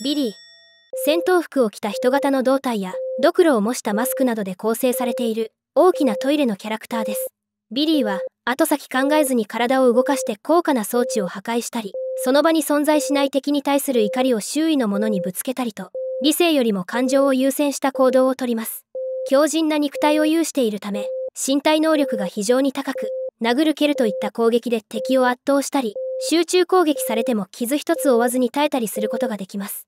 ビリー戦闘服を着た人型の胴体やドクロを模したマスクなどで構成されている大きなトイレのキャラクターですビリーは後先考えずに体を動かして高価な装置を破壊したりその場に存在しない敵に対する怒りを周囲の者にぶつけたりと理性よりも感情を優先した行動をとります強靭な肉体を有しているため身体能力が非常に高く殴る蹴るといった攻撃で敵を圧倒したり集中攻撃されても傷一つ負わずに耐えたりすることができます